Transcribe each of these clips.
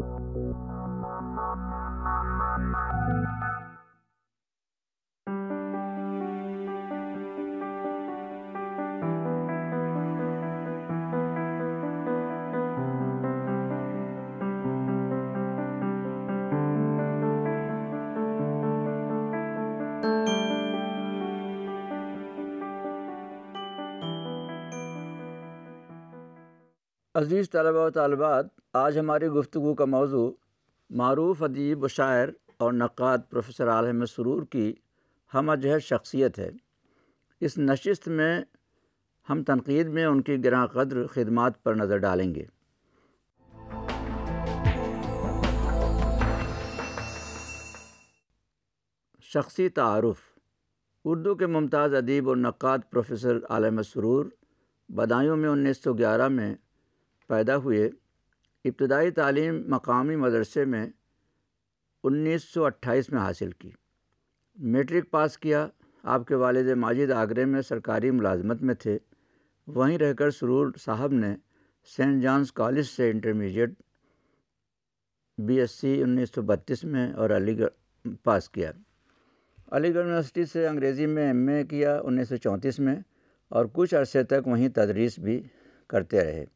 Thank you. अजीज़ तलबा व तलबात आज हमारी गुफ्तु का मौजू मरूफ़ अदीब शायर और नक़ाद प्रोफेसर आलम सरूर की हम अजहर शख्सियत है इस नशस्त में हम तनकीद में उनकी ग्रह कदर खदमात पर नज़र डालेंगे शख्सी तारफ़ उर्दू के मुमताज़ अदीब और नक़ाद प्रोफेसर आलम सरूर बदायूँ में उन्नीस सौ ग्यारह में पैदा हुए इब्तदाई तालीम मकामी मदरसे में 1928 में हासिल की मेट्रिक पास किया आपके वालद माजिद आगरे में सरकारी मुलाजमत में थे वहीं रहकर सरूर साहब ने सेंट जॉन्स कॉलेज से इंटरमीडिएट बीएससी 1932 में और अलीगढ़ पास किया अलीगढ़ यूनिवर्सिटी से अंग्रेज़ी में एमए किया 1934 में और कुछ अरसे तक वहीं तदरीस भी करते रहे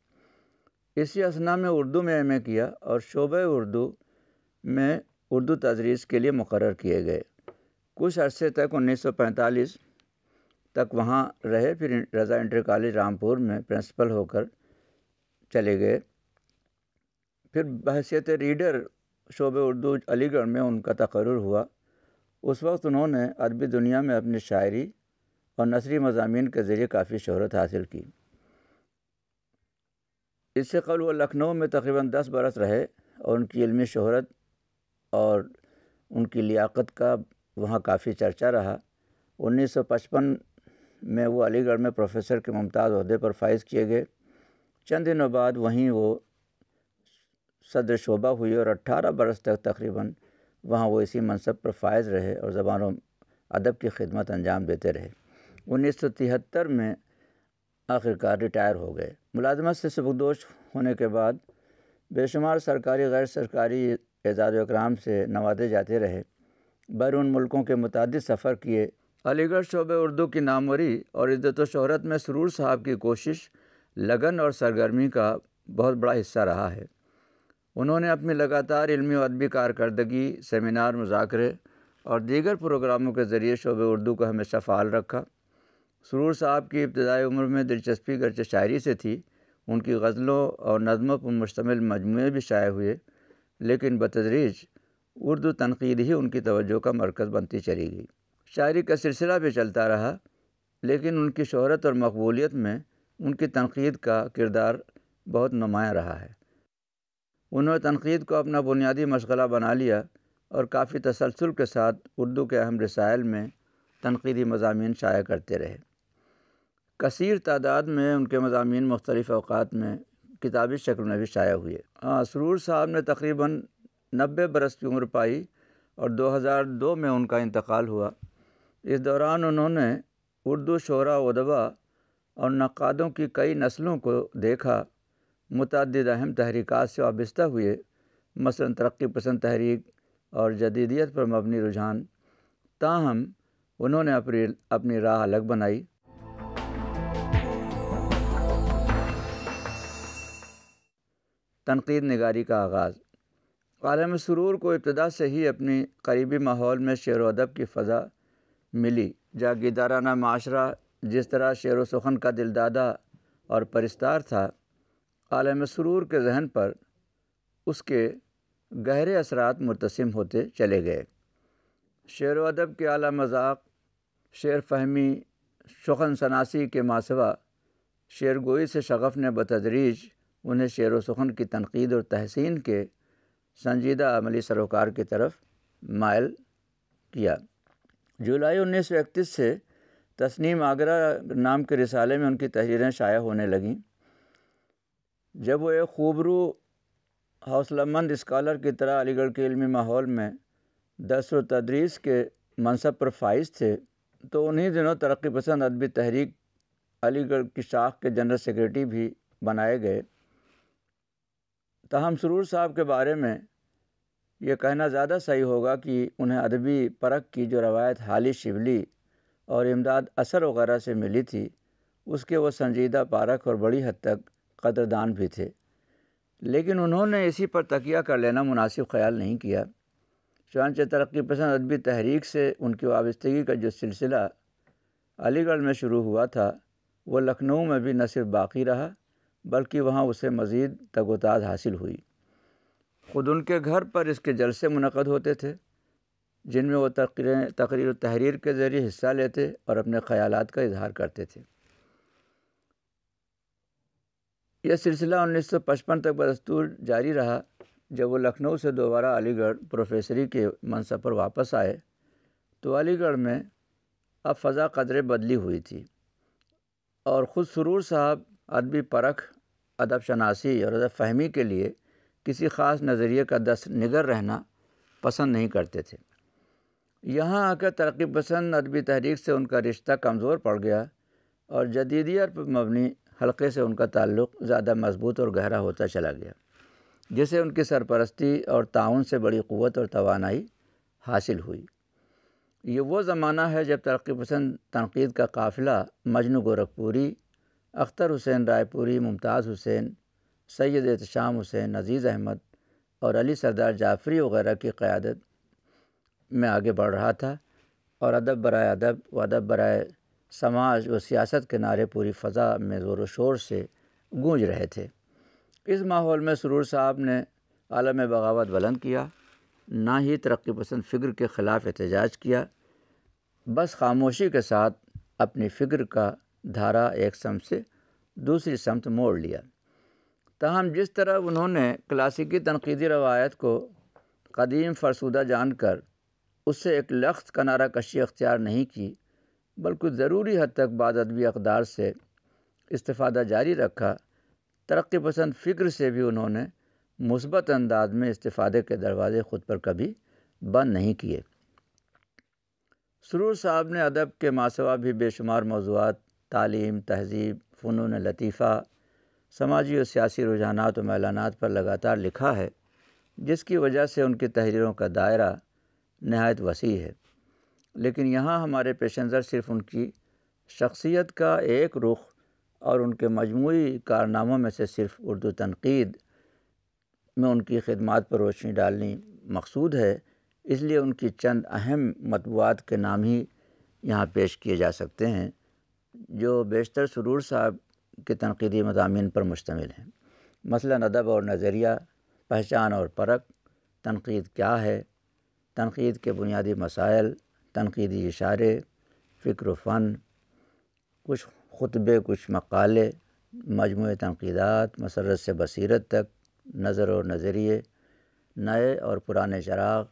इसी असना में उर्दू में एम किया और शोबे उर्दू में उर्दू तदरीस के लिए मुकर किए गए कुछ अरसे तक 1945 तक वहाँ रहे फिर रज़ा इंटर कॉलेज रामपुर में प्रिंसिपल होकर चले गए फिर बहसीत रीडर शोब उर्दू अलीगढ़ में उनका तकर हुआ उस वक्त उन्होंने अदबी दुनिया में अपनी शायरी और नसरी मजामी के ज़रिए काफ़ी शहरत हासिल की इससे कल वो लखनऊ में तकरीबन दस बरस रहे और उनकी इलमी शहरत और उनकी लियाकत का वहाँ काफ़ी चर्चा रहा 1955 में वो अलीगढ़ में प्रोफेसर के मुमताज़ अहदे पर फाइज किए गए चंद दिनों बाद वहीं वो सदर शोभा हुई और 18 बरस तक तकरीबन वहाँ वो इसी मनसब पर फायज रहे और ज़बान अदब की खिदमत अंजाम देते रहे उन्नीस में आखिरकार रिटायर हो गए मुलाजमत से सबकदोश होने के बाद बेशुमार सरकारी गैर सरकारी एजाज अकराम से नवाजे जाते रहे बैरून मुल्कों के मुतद सफ़र किए अलीगढ़ शोब उर्दू की नामवरी और इज़्ज़त शहरत में सरूर साहब की कोशिश लगन और सरगर्मी का बहुत बड़ा हिस्सा रहा है उन्होंने अपनी लगातार इलमी अदबी कारकर्दगी सेमिनार मुजाकरे और दीगर प्रोग्रामों के ज़रिए शोब उर्दू को हमेशा फ़ाल रखा सरूर साहब की इब्तदाई उम्र में दिलचस्पी गरचे शायरी से थी उनकी गज़लों और नज़मों पर मुश्तमिल मजमू भी शाये हुए लेकिन बतदरीज उर्दू तनकीद ही उनकी तवज्जो का मरकज़ बनती चली गई शायरी का सिलसिला भी चलता रहा लेकिन उनकी शहरत और मकबूलियत में उनकी तनकीद का किरदार बहुत नुमाया रहा है उन्होंने तनकीद को अपना बुनियादी मशगला बना लिया और काफ़ी तसलसल के साथ उर्दू के अहम रसायल में तनकीदी मजामी शाया करते रहे कसर तादाद में उनके मजामी मुख्तलिफ़ अवकात में किताबी शक्ल में भी शाया हुए हाँ सरूर साहब ने तकरीबन नब्बे बरस की उम्र पाई और 2002 में उनका इंतकाल हुआ इस दौरान उन्होंने उर्दू शरा उदबा और नक़ादों की कई नस्लों को देखा मुतद अहम तहरीक से वाबस्त हुए मसला तरक्की पसंद तहरीक और जदीदियत पर मबनी रुझान ताहम उन्होंने अपनी अपनी राह अलग बनाई तनकीद नगारी का आगाज़ आलम सुरूर को इब्तदा से ही अपनी करीबी माहौल में शेर अदब की फ़ज़ा मिली जागीदाराना माशरा जिस तरह शेर व सुखन का दिलदादा और परिस्तार था आलम सुरूर के जहन पर उसके गहरे असरात मुतसम होते चले गए शेर व अदब के अला मजाक शेर फहमी शखन शनासी के मासवा शेर गोई से शगफ़ ने बतदरीज उन्हें शेर व सुखन की तनकीद और तहसीन के संजीदा अमली सरोकार की तरफ मायल किया जुलाई उन्नीस सौ इकतीस से तस्नीम आगरा नाम के रिसाले में उनकी तहरीरें शाया होने लगें जब वो एक खूबरू हौसलामंद स्कॉलर की तरह अलीगढ़ के इलमी माहौल में दस व तदरीस के मनसब पर फाइज थे तो उन्हीं दिनों तरक्की पसंद अदबी तहरीक अलीगढ़ की शाख के जनरल सेक्रेटरी भी बनाए गए ताहम तो सुरूर साहब के बारे में ये कहना ज़्यादा सही होगा कि उन्हें अदबी परख की जो रवायत हाली शिवली और इमदाद असर वगैरह से मिली थी उसके वो संजीदा पारक और बड़ी हद तक कदरदान भी थे लेकिन उन्होंने इसी पर तकिया कर लेना मुनासिब ख्याल नहीं किया चुनाच तरक्की पसंद अदबी तहरीक से उनकी वाबस्तगी का जो सिलसिला अलीगढ़ में शुरू हुआ था वो लखनऊ में भी न सिर्फ बाकी रहा बल्कि वहाँ उसे मज़ीद तगोताज हासिल हुई ख़ुद उनके घर पर इसके जलसे मुनद होते थे जिनमें वो तकर तकरीर तहरीर के ज़रिए हिस्सा लेते और अपने ख़्याल का इजहार करते थे यह सिलसिला उन्नीस सौ पचपन तक बदस्तूर जारी रहा जब वो लखनऊ से दोबारा अलीगढ़ प्रोफेसरी के मनसब पर वापस आए तो अलीगढ़ में अब फ़ज़ा कदरें बदली हुई थी और ख़ुद सुरूर साहब अदबी परख अदब शनासी और अदब फहमी के लिए किसी ख़ास नज़रिए का दस निगर रहना पसंद नहीं करते थे यहाँ आकर तरक्की पसंद अदबी तहरीक से उनका रिश्ता कमज़ोर पड़ गया और जदीदियत पर मबनी हल्के से उनका ताल्लुक़ ज़्यादा मजबूत और गहरा होता चला गया जिसे उनकी सरपरस्ती और ताउन से बड़ी क़वत और तोानाई हासिल हुई ये वो ज़माना है जब तरक्की पसंद तनकीद का काफ़िला मजनू गोरखपुरी अख्तर हुसैन रायपुरी मुमताज़ हुसैन सैद एहतशाम हुसैन अज़ीज़ अहमद और अली सरदार जाफ़री वगैरह की क़्यादत में आगे बढ़ रहा था और अदब बर अदब व अदब बर समाज व सियासत के नारे पूरी फ़ज़ा में ज़ोर शोर से गूंज रहे थे इस माहौल में सुरूर साहब ने आलम बगावत बुलंद किया ना ही तरक्की पसंद फ़िक्र के ख़िलाफ़ एहतजाज किया बस खामोशी के साथ अपनी फ़िक्र का धारा एक सम से दूसरी समत मोड़ लिया ताहम जिस तरह उन्होंने क्लासिकी तनकीदी रवायत को कदीम फरसूदा जानकर उससे एक लख्त कनारा कशी अख्तियार नहीं की बल्कि ज़रूरी हद तक बाद अदबी अकदार से इस्तादा जारी रखा तरक्की पसंद फ़िक्र से भी उन्होंने मुसबत अंदाज में इस्तादे के दरवाज़े ख़ुद पर कभी बंद नहीं किए सरूर साहब ने अदब के मासवा भी बेशुमार मौजूद तालीम तहज़ीब फ़नून लतीफ़ा समाजी और सियासी रुझाना और मैलानात पर लगातार लिखा है जिसकी वजह से उनकी तहरीरों का दायरा नहायत वसी है लेकिन यहाँ हमारे पेश नज़र सिर्फ उनकी शख्सियत का एक रुख और उनके मजमू कारनामों में से सिर्फ उर्दू तनकीद में उनकी खदमात पर रोशनी डालनी मकसूद है इसलिए उनकी चंद अहम मतबूआत के नाम ही यहाँ पेश किए जा सकते हैं जो बेशतर सुरूर साहब के तनकीदी मजामी पर मुश्तमिल हैं मसला अदब और नज़रिया पहचान और परख तनकीद क्या है तनकीद के बुनियादी मसाइल तनकीदी इशारे फ़िक्र फ़न कुछ खुतबे कुछ मकाले मजमू तनकीदात मसरत से बसरत तक नज़र और नज़रिए नए और पुराने चराग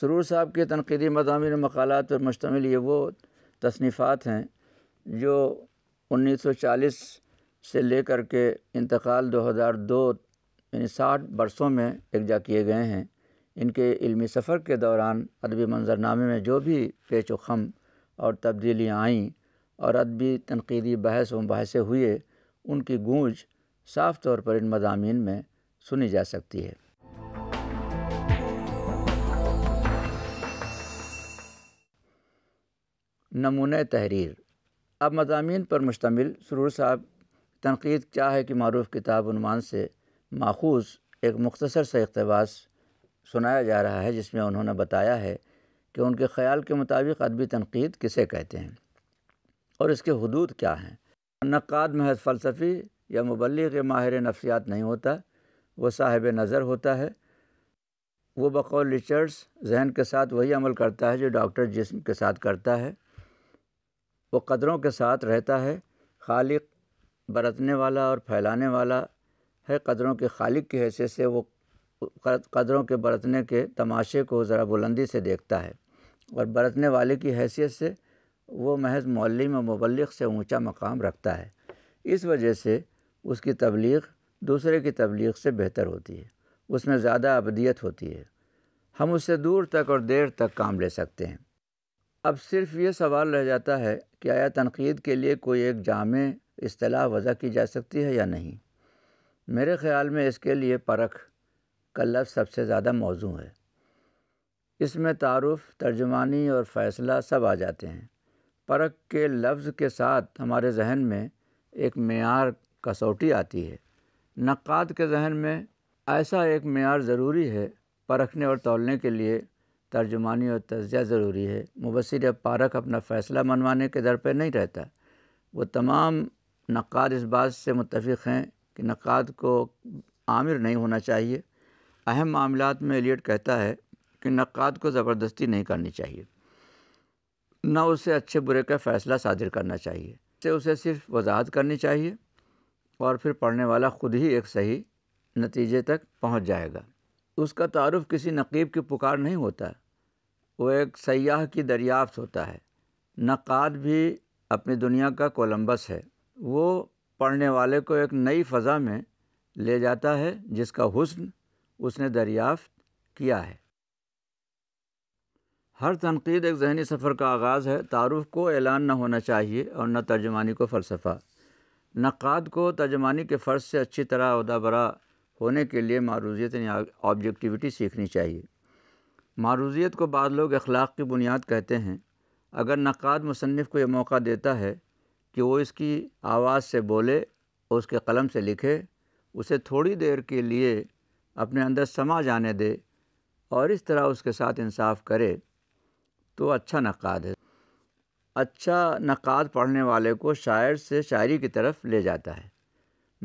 सरूर साहब के तनकीदी मजामी मकालत पर मुश्तमिल ये वो तसनीफ़ात हैं जो उन्नीस सौ चालीस से लेकर के इंतकाल दो हज़ार दो यानी साठ बरसों में यकजा किए गए हैं इनके इल्मी सफ़र के दौरान अदबी मंज़रनामे में जो भी पेच वम और तब्दीलियाँ आईं और अदबी तनकीदी बहस व बहसें हुए उनकी गूंज साफ़ तौर पर इन मजामी में सुनी जा सकती है नमूने तहरीर अब मजामी पर मुश्तमिल सुरूर साहब तनकीद क्या है कि मरूफ़ किताबनमान से माखूज एक मख्तसर से अकतबास सुनाया जा रहा है जिसमें उन्होंने बताया है कि उनके ख्याल के मुताबिक अदबी तनकीद किसे कहते हैं और इसके हदूद क्या हैं नक़ाद महज फ़लसफ़ी या मुबलग के माहिर नफसियात नहीं होता वह साहिब नज़र होता है वो बकौल रिचर्ड्स जहन के साथ वही अमल करता है जो डॉक्टर जिसम के साथ करता है वो कदरों के साथ रहता है खालिक बरतने वाला और फैलाने वाला है कदरों के खालिक की हैसियत से वो कदरों के बरतने के तमाशे को ज़रा बुलंदी से देखता है और बरतने वाले की हैसियत से वो महज मौलम व मुबलग से ऊंचा मकाम रखता है इस वजह से उसकी तबलीग दूसरे की तबलीग से बेहतर होती है उसमें ज़्यादा अबदियत होती है हम उससे दूर तक और देर तक काम ले सकते हैं अब सिर्फ ये सवाल रह जाता है कि आया तनकीद के लिए कोई एक जाम असलाह वज़ा की जा सकती है या नहीं मेरे ख़्याल में इसके लिए परख का लफ्ज़ सबसे ज़्यादा मौजू है इसमें तारफ़ तर्जुमानी और फ़ैसला सब आ जाते हैं परख के लफ्ज़ के साथ हमारे जहन में एक मैार कसौटी आती है नक़ाद के जहन में ऐसा एक मैार ज़रूरी है परखने और तोलने के लिए तर्जुमानी और तजिया ज़रूरी है मुबसर या पारक अपना फ़ैसला मनवाने के दर पर नहीं रहता वो तमाम नक़ाद इस बात से मुतफ़ हैं कि नक़ाद को आमिर नहीं होना चाहिए अहम मामला में एलियट कहता है कि नक़ाद को ज़बरदस्ती नहीं करनी चाहिए न उसे अच्छे बुरे का फ़ैसला शादिर करना चाहिए से उसे सिर्फ वजाहत करनी चाहिए और फिर पढ़ने वाला ख़ुद ही एक सही नतीजे तक पहुँच जाएगा उसका तारफ़ किसी नकीब की पुकार नहीं होता वो एक सयाह की दरियाफ्त होता है नक़ाद भी अपनी दुनिया का कोलंबस है वो पढ़ने वाले को एक नई फ़ज़ा में ले जाता है जिसका हुस्न उसने दरियाफ्त किया है हर तनकीद एक जहनी सफ़र का आगाज़ है तारुफ को ऐलान न होना चाहिए और न तर्जमानी को फ़लसफ़ा नक़ाद को तर्जमानी के फ़र्ज़ से अच्छी तरह अहदा बरा होने के लिए मारूजियत ऑब्जेक्टिविटी सीखनी चाहिए मारूज़ियत को बाद लोग अख़लाक़ की बुनियाद कहते हैं अगर नक़ाद मुसन्फ़ को यह मौका देता है कि वो इसकी आवाज़ से बोले और उसके क़लम से लिखे उसे थोड़ी देर के लिए अपने अंदर समा जाने दे और इस तरह उसके साथ इंसाफ करे तो अच्छा नक़ाद है अच्छा नक़ाद पढ़ने वाले को शायर से शायरी की तरफ ले जाता है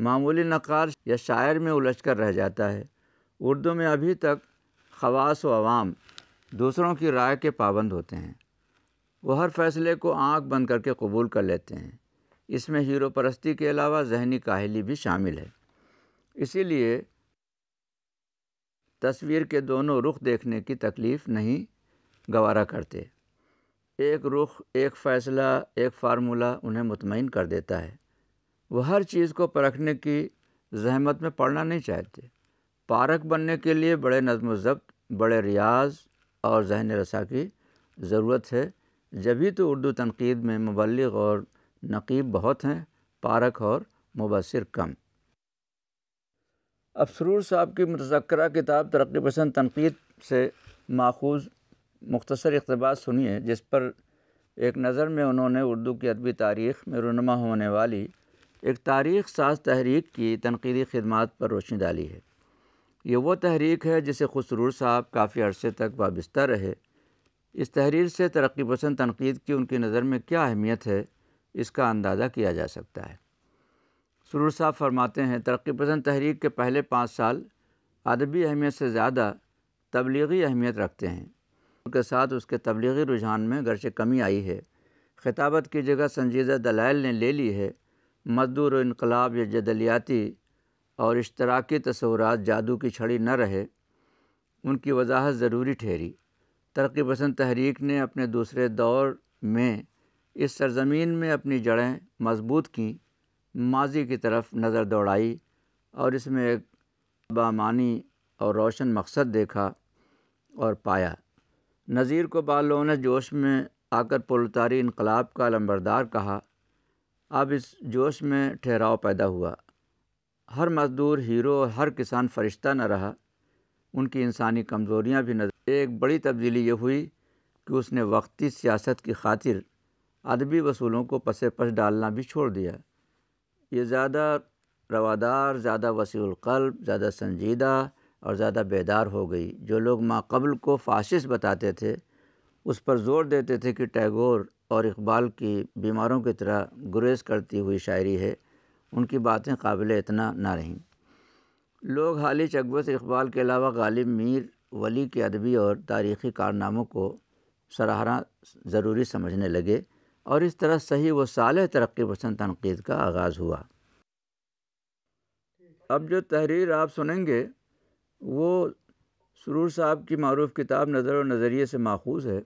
मामूली नक़ाद या शायर में उलझ कर रह जाता है उर्दू में अभी तक खवास व आवाम दूसरों की राय के पाबंद होते हैं वो हर फैसले को आंख बंद करके कबूल कर लेते हैं इसमें हीरो परस्ती के अलावा जहनी काहली भी शामिल है इसीलिए तस्वीर के दोनों रुख देखने की तकलीफ़ नहीं गवारा करते एक रुख एक फ़ैसला एक फार्मूला उन्हें मुतमिन कर देता है वह हर चीज़ को परखने की जहमत में पड़ना नहीं चाहते पारक बनने के लिए बड़े नजम ज़ब्त बड़े रियाज़ और जहन रसा की ज़रूरत है जब ही तो उर्दू तनकीद में मुबल और नकीब बहुत हैं पारक और मुबसर कम अफसरूर साहब की मुतजकरा किताब तरक्की पसंद तनकीद से माखूज मुख्तसर इकतबास सुनिए जिस पर एक नज़र में उन्होंने उर्दू की अदबी तारीख़ में रुनमा होने वाली एक तारीख़ साज तहरीक की तनकीदी खदमात पर रोशनी डाली है ये वो तहरीक है जिसे खुद साहब काफ़ी अरसे तक वाबस्ता रहे इस तहरीर से तरक्की पसंद तनकीद की उनकी नज़र में क्या अहमियत है इसका अंदाज़ा किया जा सकता है सरूर साहब फरमाते हैं तरक्की पसंद तहरीक के पहले पाँच साल अदबी अहमियत से ज़्यादा तबलीगी अहमियत रखते हैं उनके साथ उसके तबलीगी रुझान में गरचे कमी आई है खिताबत की जगह संजीदा दलाइल ने ले ली है मजदूर इनकलाब या जदलियाती और इश्तराकी तरह जादू की छड़ी न रहे उनकी वजाहत ज़रूरी ठहरी तरक्की पसंद तहरीक ने अपने दूसरे दौर में इस सरजमीन में अपनी जड़ें मजबूत कि माजी की तरफ नज़र दौड़ाई और इसमें एक बामानी और रोशन मकसद देखा और पाया नज़ीर को बालों ने जोश में आकर पुलतारी इनकलाब का लम्बरदार कहा अब इस जोश में ठहराव पैदा हुआ हर मज़दूर हीरो और हर किसान फ़रिश्ता न रहा उनकी इंसानी कमज़ोरियाँ भी नजर एक बड़ी तब्दीली ये हुई कि उसने वक्ती सियासत की खातिर अदबी वसूलों को पसे पस डालना भी छोड़ दिया ये ज़्यादा रवादार ज़्यादा वसीकल्ब ज़्यादा संजीदा और ज़्यादा बेदार हो गई जो लोग माकबल को फाशिस बताते थे उस पर ज़ोर देते थे कि टैगोर और इकबाल की बीमारों की तरह गुरेज करती हुई शायरी है उनकी बातें काबिल इतना ना रहीं लोग हाली चकबस इकबाल के अलावा गालिब मीर वली के अदबी और तारीख़ी कारनामों को सराहना ज़रूरी समझने लगे और इस तरह सही व साल तरक्की पसंद तनकीद का आगाज़ हुआ अब जो तहरीर आप सुनेंगे वो सुरूर साहब की मरूफ किताब नज़र व नज़रिए से माखूज है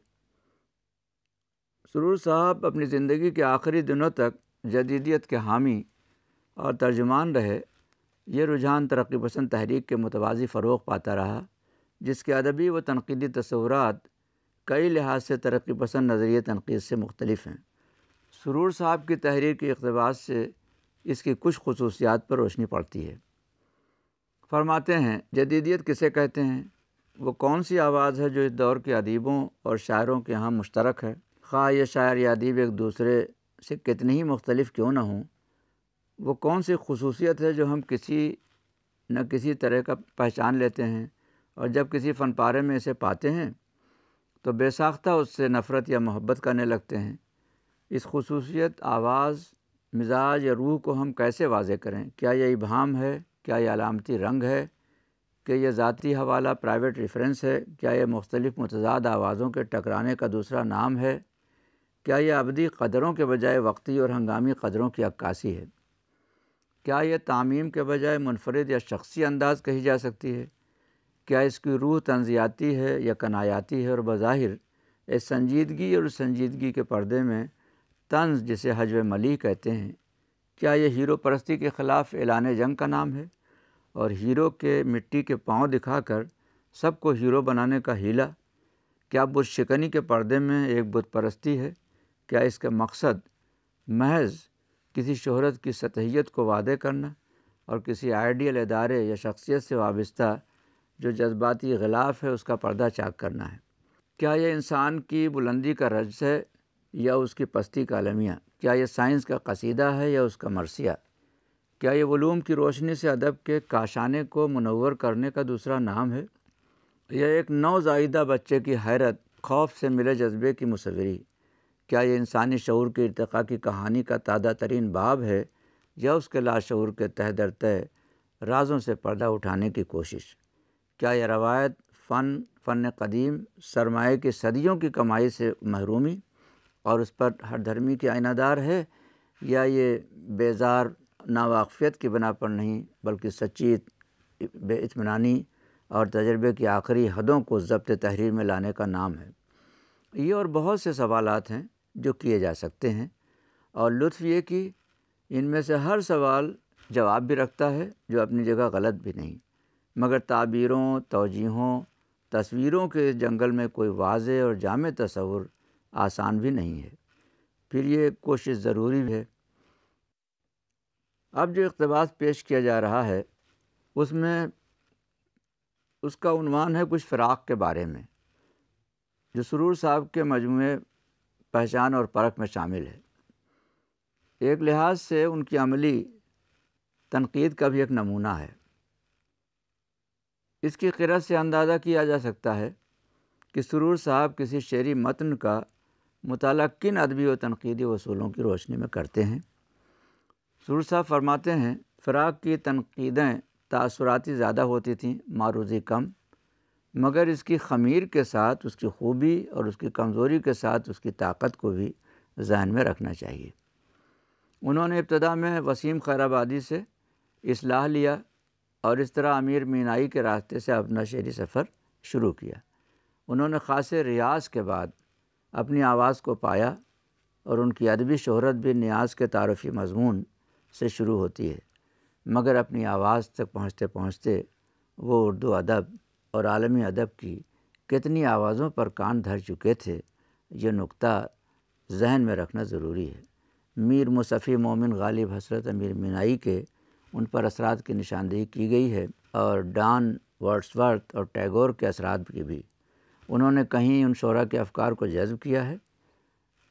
सुरूर साहब अपनी ज़िंदगी के आखिरी दिनों तक जदीदियत के हामी और तर्जुमान रहे ये रुझान तरक्की पसंद तहरीक के मुतवाज़ी फ़रोग़ पाता रहा जिसके अदबी व तनकीदी तस्वूर कई लिहाज से तरक्की पसंद नज़रिए तनकीद से मुख्तलिफ हैं सुरूर साहब की तहरीर के अकतबास से इसकी कुछ खसूसियात पर रोशनी पड़ती है फरमाते हैं जदीदियत किसे कहते हैं वो कौन सी आवाज़ है जो इस दौर के अदीबों और शायरों के यहाँ मुश्तरक है खा ये शायर या अदीब एक दूसरे से कितने ही मुख्तलिफ क्यों ना हों वो कौन सी खसूसियत है जो हम किसी न किसी तरह का पहचान लेते हैं और जब किसी फन पारे में इसे पाते हैं तो बेसाख्ता उससे नफ़रत या मोहब्बत करने लगते हैं इस खसूसियत आवाज़ मिजाज या रूह को हम कैसे वाज करें क्या यह इबाम है क्या यह अलामती रंग है कि यह ज़ाती हवाला प्राइवेट रेफरेंस है क्या यह मुख्तलिफ़ मतजाद आवाज़ों के टकराने का दूसरा नाम है क्या यह अबदी कदरों के बजाय वक्ती और हंगामी कदरों की अक्सी है क्या यह तामीम के बजाय मुनफरद या शख्सी अंदाज कही जा सकती है क्या इसकी रूह तंजियाती है या कनायाती है और बज़ाहिर इस संजीदगी और संजीदगी के पर्दे में तंज जिसे हजव मली कहते हैं क्या यह हीरो परस्ती के ख़िलाफ़ एलान जंग का नाम है और हीरो के मिट्टी के पाँव दिखाकर सबको हीरो बनाने का हीला क्या बुत शिकनी के पर्दे में एक बुत परस्ती है क्या इसका मकसद महज किसी शहरत की सतहियत को वादे करना और किसी आइडियल अदारे या शख्सियत से वाबस्ता जो जज्बाती गलाफ है उसका पर्दा चाक करना है क्या यह इंसान की बुलंदी का रज है या उसकी पस्ती का अलमिया क्या यह साइंस का कसीदा है या उसका मरसिया क्या यह वलूम की रोशनी से अदब के काशाने को मनवर करने का दूसरा नाम है यह एक नौजायदा बच्चे की हैरत खौफ से मिले जज्बे की मुसवरी क्या ये इंसानी शूर के इरतक़ा की कहानी का ताज़ा तरीन बाब है या उसके लाशूर के तह दर तय राजों से पर्दा उठाने की कोशिश क्या यह रवायत फ़न फ़न कदीम सरमाए की सदियों की कमाई से महरूमी और उस पर हर धर्मी की आइनादार है या ये बेजार नावाकफियत की बना पर नहीं बल्कि सच्ची बेतमानी और तजर्बे की आखिरी हदों को जब्त तहरीर में लाने का नाम है ये और बहुत से सवालत हैं जो किए जा सकते हैं और लुत्फ़ ये कि इनमें से हर सवाल जवाब भी रखता है जो अपनी जगह गलत भी नहीं मगर ताबीरों तोजीहों तस्वीरों के जंगल में कोई वाज और जाम तस्वुर आसान भी नहीं है फिर ये कोशिश ज़रूरी है अब जो इकतबास पेश किया जा रहा है उसमें उसका उनवान है कुछ फ़िराक के बारे में जो सुरूर साहब के मजमू पहचान और परख में शामिल है एक लिहाज से उनकी अमली तनकीद का भी एक नमूना है इसकी किरत से अंदाज़ा किया जा सकता है कि सुरूर साहब किसी शेरी मतन का मताल किन अदबी और तनकीदी वसूलों की रोशनी में करते हैं सुरूर साहब फरमाते हैं फ़राक की तनकीदें तासराती ज़्यादा होती थी मारूजी कम मगर इसकी खमीर के साथ उसकी खूबी और उसकी कमज़ोरी के साथ उसकी ताकत को भी जहन में रखना चाहिए उन्होंने इब्तदा में वसीम खैराबादी से असलाह लिया और इस तरह अमीर मीनाई के रास्ते से अपना शहरी सफ़र शुरू किया उन्होंने ख़ास रियाज के बाद अपनी आवाज़ को पाया और उनकी अदबी शहरत भी न्याज के तारफ़ी मजमून से शुरू होती है मगर अपनी आवाज़ तक पहुँचते पहुँचते वो उर्दू अदब और आलमी अदब की कितनी आवाज़ों पर कान धर चुके थे ये नुक्ता जहन में रखना ज़रूरी है मीर मुसफ़ी मोमिन गालिब हसरत अमीर मिनाई के उन पर असरात की निशानदेही की गई है और डॉन वर्ड्सवर्थ और टैगोर के असरात की भी उन्होंने कहीं उन शरा के अफकार को जज्ब किया है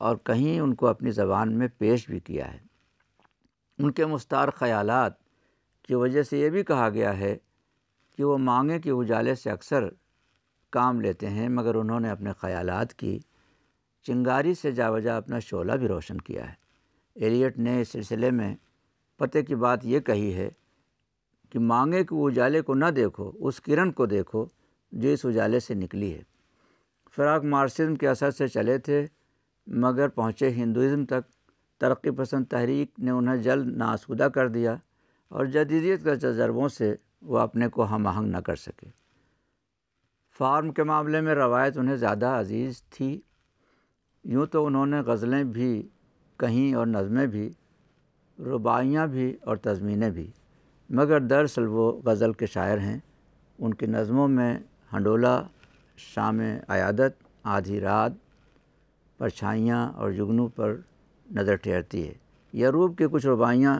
और कहीं उनको अपनी ज़बान में पेश भी किया है उनके मुस्तार ख़यालात की वजह से ये भी कहा गया है कि वो मांगे के उजाले से अक्सर काम लेते हैं मगर उन्होंने अपने ख़यालात की चिंगारी से जावजा अपना शोला भी रोशन किया है एलियट ने इस सिलसिले में पते की बात ये कही है कि मांगे के उजाले को ना देखो उस किरण को देखो जो इस उजाले से निकली है फ़िराक मार्सिज्म के असर से चले थे मगर पहुँचे हिंदुज़म तक तरक्की पसंद तहरीक ने उन्हें जल्द नासुदा कर दिया और जदीदियत के तजर्बों से वो अपने को हम आहंग न कर सके फार्म के मामले में रवायत उन्हें ज़्यादा अजीज़ थी यूँ तो उन्होंने गज़लें भी कहीं और नज़में भी रुबाइयाँ भी और तजमीनें भी मगर दरअसल वो गज़ल के शायर हैं उनकी नज़मों में हंडोला शाम आयादत आधी रात परछाइयाँ और जुगनू पर नज़र ठहरती है यरूब की कुछ रुबाइयाँ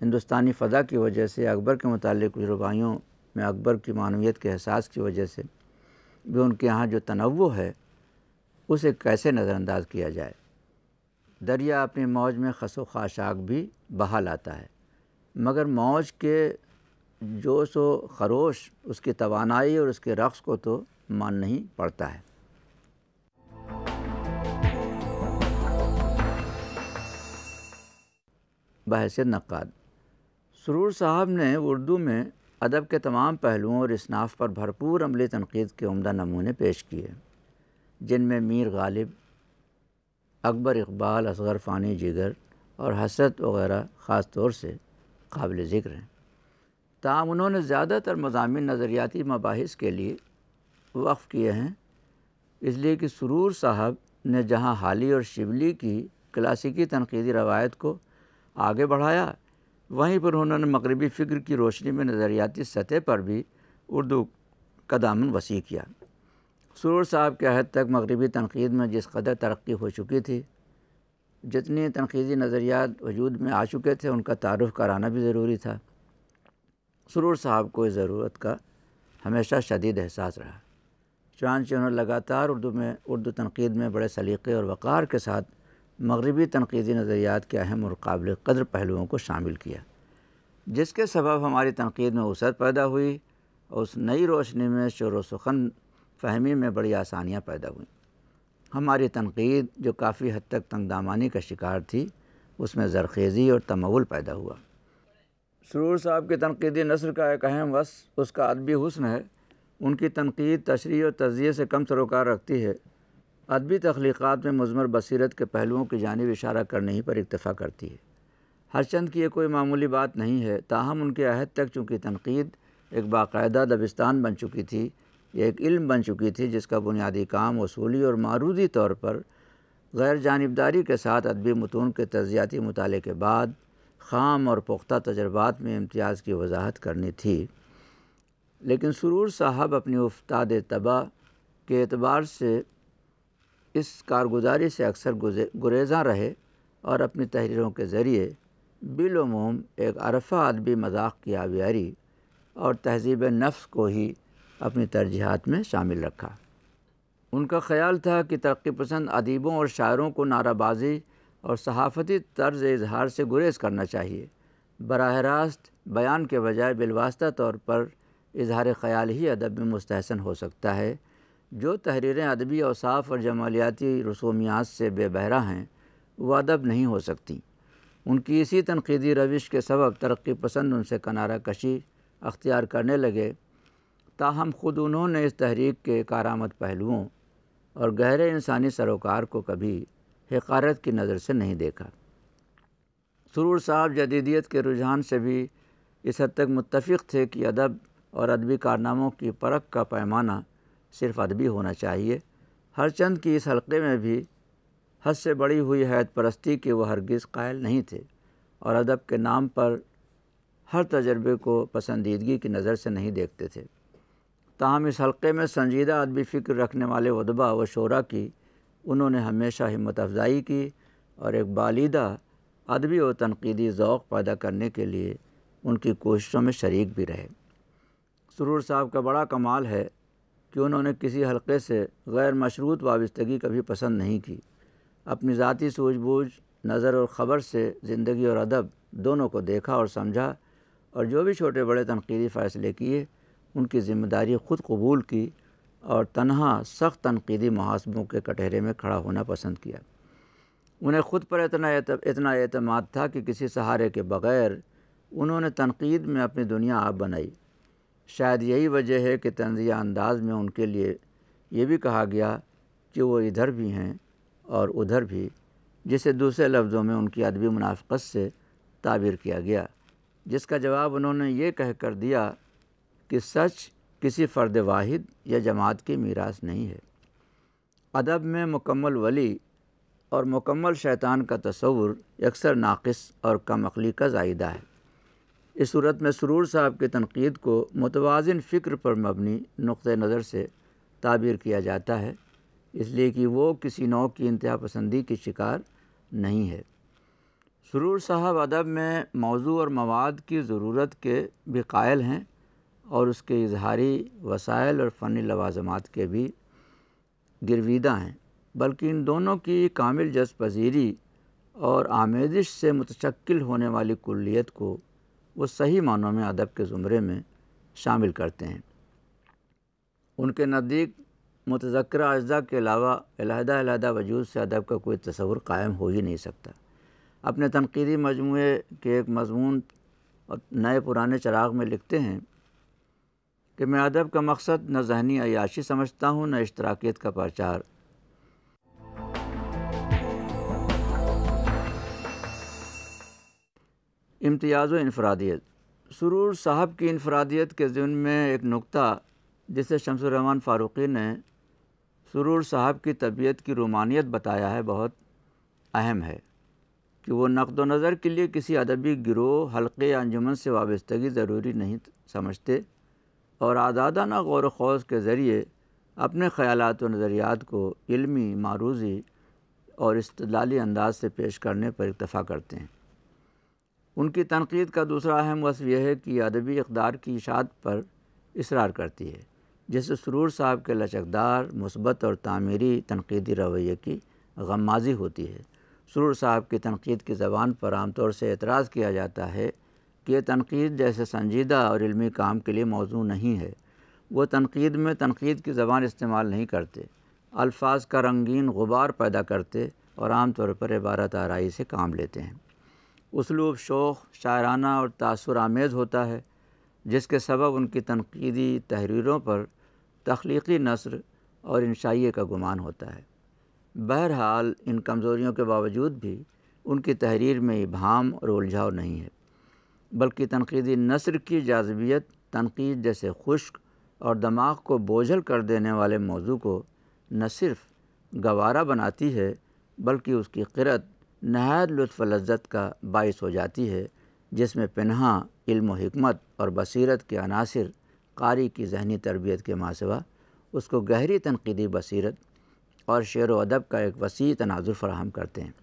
हिंदुस्तानी फ़दा की वजह से अकबर के मुतल कुछ रुबाइयों में अकबर की मानवीत के एहसास की वजह से भी उनके यहाँ जो तनवो है उसे कैसे नज़रअंदाज किया जाए दरिया अपनी मौज में खसो खाशाक भी बहा आता है मगर मौज के जोश व खरोश उसकी तोानाई और उसके रक़्स को तो मान नहीं पड़ता है बहसीत नक़ाद सरूर साहब ने उर्दू में अदब के तमाम पहलुओं और इसनाफ़ पर भरपूर अमली तनकीद के उमदा नमूने पेश किए जिनमें मीर गालिब अकबर इकबाल असगर फ़ानी जिगर और हसरत वगैरह ख़ास तौर से काबिल ज़िक्र हैं तमाम उन्होंने ज़्यादातर मजामी नज़रियाती मबास के लिए वक्फ़ किए हैं इसलिए कि सुरूर साहब ने जहाँ हाली और शिबली की क्लासिकी तनकीदी रवायत को आगे बढ़ाया वहीं पर उन्होंने मगरबी फ़िक्र की रोशनी में नज़रियाती सतह पर भी उर्दू का दामन वसी किया सुरूर साहब के हद तक मगरबी तनकीद में जिस कदर तरक्की हो चुकी थी जितने तनकीदी नज़रियात वजूद में आ चुके थे उनका तारफ़ कराना भी ज़रूरी था सुरूर साहब को इस ज़रूरत का हमेशा शदीद एहसास रहा चाँच उन्होंने लगातार उर्दू में उर्दू तनकीद में बड़े सलीक़े और वक़ार के साथ मगरबी तनकीदी नज़रियात के अहम और काबिल कदर पहलुओं को शामिल किया जिसके सबब हमारी तनकीद में वसत पैदा हुई और उस नई रोशनी में शोर सुखन फहमी में बड़ी आसानियाँ पैदा हुई हमारी तनकीद जो काफ़ी हद तक तंगदामानी का शिकार थी उसमें जरखेज़ी और तमवल पैदा हुआ सरूर साहब की तनकीदी नसर का एक अहम वस उसका अदबी हुसन है उनकी तनकीद तशरी और तजिए से कम सरोकार रखती है अदबी तख्लीक़ात में मजमर बसीरत के पहलुओं की जानब इशारा करने ही पर इतफ़ा करती है हरचंद की यह कोई मामूली बात नहीं है ताहम उनके अहद तक चूँकि तनकीद एक बाकायदा दबिस्तान बन चुकी थी यह एक इल्म बन चुकी थी जिसका बुनियादी काम वसूली और मारूदी तौर पर गैर जानबदारी के साथ अदबी मतून के तजियाती मताले के बाद ख़ाम और पुख्ता तजर्बात में इम्तियाज़ की वजाहत करनी थी लेकिन सुरूर साहब अपनी उफ्ताद तबा के अतबार से इस कारगुजारी से अक्सर गुरेजा रहे और अपनी तहरीरों के ज़रिए बिलूम एक अरफा अदबी मजाक की आबियारी और तहजीब नफ्स को ही अपनी तरजीहत में शामिल रखा उनका ख्याल था कि तरक्की पसंद अदीबों और शायरों को नाराबाजी और सहाफ़ती तर्ज इजहार से गुरेज करना चाहिए बरह रास्त बयान के बजाय बिलवास्ता तौर पर इजहार ख्याल ही अदब में मुस्तहसन हो सकता है जो तहरीरें अदबी अवसाफ़ और जमालियाती रसूमियात से बेबहरा हैं वो अदब नहीं हो सकती उनकी इसी तनकीदी रविश के सबब तरक्की पसंद उनसे कनारा कशी अख्तियार करने लगे ताहम ख़ुद उन्होंने इस तहरीक के कारामद पहलुओं और गहरे इंसानी सरोकार को कभी हकारत की नज़र से नहीं देखा सुरूर साहब जदीदियत के रुझान से भी इस हद तक मुतफ़ थे कि अदब और अदबी कारनामों की परख का पैमाना सिर्फ अदबी होना चाहिए हर चंद की इस हलक़े में भी हद से बड़ी हुई हैत परस्ती के वह हरगिज़ कायल नहीं थे और अदब के नाम पर हर तजर्बे को पसंदीदगी की नज़र से नहीं देखते थे ताहम इस हलक़े में संजीदा अदबी फ़िक्र रखने वाले उदबा व शोरा की उन्होंने हमेशा हिम्मत अफजाई की और एक बालिदा अदबी व तनकीदी ओक़ पैदा करने के लिए उनकी कोशिशों में शरीक भी रहे सुरूर साहब का बड़ा कमाल है कि उन्होंने किसी हलक़े से गैर मशरूत वाबस्तगी कभी पसंद नहीं की अपनी ज़ाती सूझबूझ नज़र और ख़बर से ज़िंदगी और अदब दोनों को देखा और समझा और जो भी छोटे बड़े तनकीदी फ़ैसले किए उनकी ज़िम्मेदारी ख़ुद कबूल की और तनहा सख्त तनकीदी मुहासबों के कटहरे में खड़ा होना पसंद किया उन्हें ख़ुद पर इतना इतना अतमाद था कि किसी सहारे के बग़ैर उन्होंने तनकीद में अपनी दुनिया आप बनाई शायद यही वजह है कि तंज़िया अंदाज में उनके लिए ये भी कहा गया कि वो इधर भी हैं और उधर भी जिसे दूसरे लफ्ज़ों में उनकी अदबी मुनाफ़त से ताबीर किया गया जिसका जवाब उन्होंने ये कह कर दिया कि सच किसी फ़र्द वाहिद या जमात की मीरास नहीं है अदब में मुकम्मल वली और मुकम्मल शैतान का तस्वुर अक्सर नाक़स और कम अखली का जायदा है इस सूरत में सरूर साहब की तनकीद को मतवाजन फ़िक्र पर मबनी नुक़ नज़र से ताबीर किया जाता है इसलिए कि वो किसी नौ की इंतहा पसंदी की शिकार नहीं है सरूर साहब अदब में मौजू और मवाद की ज़रूरत के भी कायल हैं और उसके इजहारी वसायल और फ़नी लवाजमात के भी गिरविदा हैं बल्कि इन दोनों की कामिल जस पजीरी और आमेजिश से मुतशक्ल होने वाली कुलियत को वो सही मानों में अदब के ज़ुमरे में शामिल करते हैं उनके नज़दीक मतजक्र अजा के अलावा अलहदा अलहदा वजूद से अदब का कोई तस्वुर कायम हो ही नहीं सकता अपने तनकीदी मजमू के एक मजमून और नए पुराने चराग में लिखते हैं कि मैं अदब का मकसद न जहनी अयाशी समझता हूँ न इश्तराकियत का प्रचार इम्तियाज़ इनफरादियत सुरूर साहब की इनफरादियत के जुन में एक नुक्ता जिसे शमसरहमान फ़ारूक़ी ने सुरूर साहब की तबीयत की रूमानियत बताया है बहुत अहम है कि वो नक़द नज़र के लिए किसी अदबी गिरोह हल्के या अंजुमन से वाबस्तगी ज़रूरी नहीं समझते और आज़ादाना गौर खोज के ज़रिए अपने ख्याल व नज़रियात को इलमी मारूज़ी और इस्तलाली अंदाज से पेश करने पर इतफ़ा करते हैं उनकी तनकीद का दूसरा अहम वसफ़ यह है कि अदबी इकदार की इशात पर इसरार करती है जिससे सुरूर साहब के लचकदार मुसबत और तामीरी तनकीदी रवैये की गमाजी होती है सुरूर साहब की तनकीद की ज़बान पर आमतौर से एतराज़ किया जाता है कि यह तनकीद जैसे संजीदा और इलमी काम के लिए मौजू नहीं है वह तनकीद में तनकीद की ज़बान इस्तेमाल नहीं करते अल्फाज का रंगीन गुबार पैदा करते और आम तौर पर इबारत आरई से काम लेते हैं उसलूब शोख शायराना और तासर आमेज़ होता है जिसके सबब उनकी तनकीदी तहरीरों पर तख्लीकी नसर और इंशाइये का गुमान होता है बहरहाल इन कमज़ोरियों के बावजूद भी उनकी तहरीर में इबाम और उलझाव नहीं है बल्कि तनकीदी नसर की जाजबियत तनकीद जैसे खुश्क और दमाग को बोझल कर देने वाले मौजू को न सिर्फ गवारा बनाती है बल्कि उसकी किरत नहायत लुत्फ़ लज्जत का बास हो जाती है जिसमें पन्हा इल्म हमत और बसीरत के अनासर कारी की जहनी तरबियत के मासवा उसको गहरी तनकीदी बसीरत और शेर व अदब का एक वसी तनाजुर फराहम करते हैं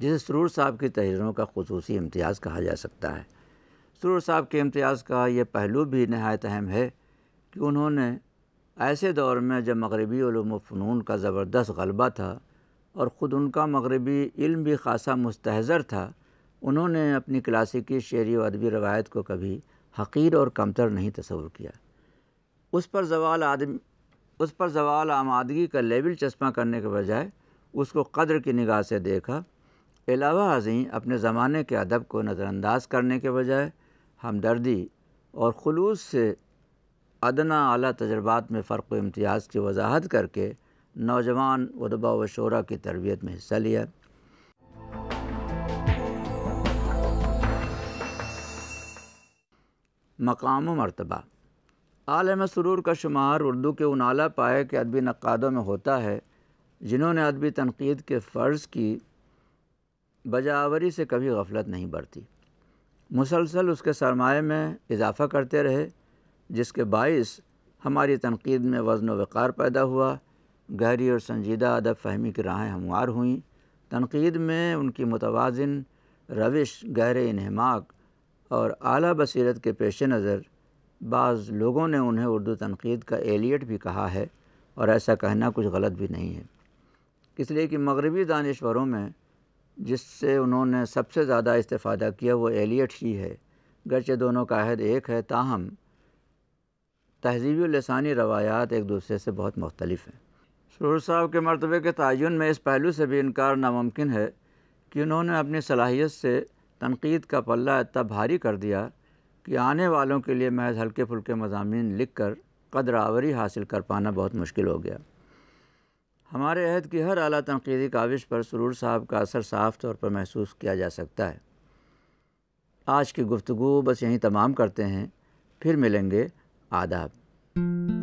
जिसे सरूर साहब की तहरीरों का खसूसी इम्तियाज़ कहा जा सकता है सरूर साहब के इम्तियाज़ का यह पहलू भी नहायत अहम है कि उन्होंने ऐसे दौर में जब मगरबी फ़नून का ज़बरदस्त गलबा था और ख़ुद उनका मगरबी इल्म भी ख़ासा मुस्तहज़र था उन्होंने अपनी क्लासिकी शेरी व अदबी रवायत को कभी हकीर और कमतर नहीं तस्वर किया उस पर जवाल आदमी उस पर जवाल आमादगी का लेवल चश्मा करने के बजाय उसको कदर की निगाह से देखा अलावा अजीं अपने ज़माने के अदब को नज़रअंदाज करने के बजाय हमदर्दी और खलूस से अदना अली तजर्बात में फ़र्क व इम्तियाज़ की वजाहत करके नौजवान उदबा व शोरा की तरबियत में हिस्सा लिया मकाम मरतबा आलम सुरूर का शुमार उर्दू के उन आला पाए के अदबी नक़ादों में होता है जिन्होंने अदबी तनकीद के फ़र्ज़ की बजावरी से कभी गफलत नहीं बरती मुसलसल उसके सरमाए में इजाफ़ा करते रहे जिसके बायस हमारी तनकीद में वज़न वक़ार पैदा हुआ गहरी और संजीदा अदब फहमी की राहें हमवार हुईं तनकीद में उनकी मुतवाजन रविश गहरे इनहमाक और आला बसीरत के पेश नज़र बाज़ लोगों ने उन्हें उर्दू तनकीद का एलियट भी कहा है और ऐसा कहना कुछ गलत भी नहीं है इसलिए कि मगरबी दानश्वरों में जिससे उन्होंने सबसे ज़्यादा इस्ता किया वो एलियट ही है गरचे दोनों का अहद एक है ताहम तहजीबी लसानी रवायात एक दूसरे से बहुत मुख्तलिफ़ हैं शुरू साहब के मरतबे के तयन में इस पहलू से भी इनकार नामुमकिन है कि उन्होंने अपनी सलाहियत से तनकीद का पल्ला इतना भारी कर दिया कि आने वालों के लिए महज हल्के फुल्के मजामी लिख कर कदरावरी हासिल कर पाना बहुत मुश्किल हो गया हमारे अहद की हर अली तनकीदी काविश पर सरूर साहब का असर साफ तौर पर महसूस किया जा सकता है आज की गुफ्तु बस यहीं तमाम करते हैं फिर मिलेंगे आदाब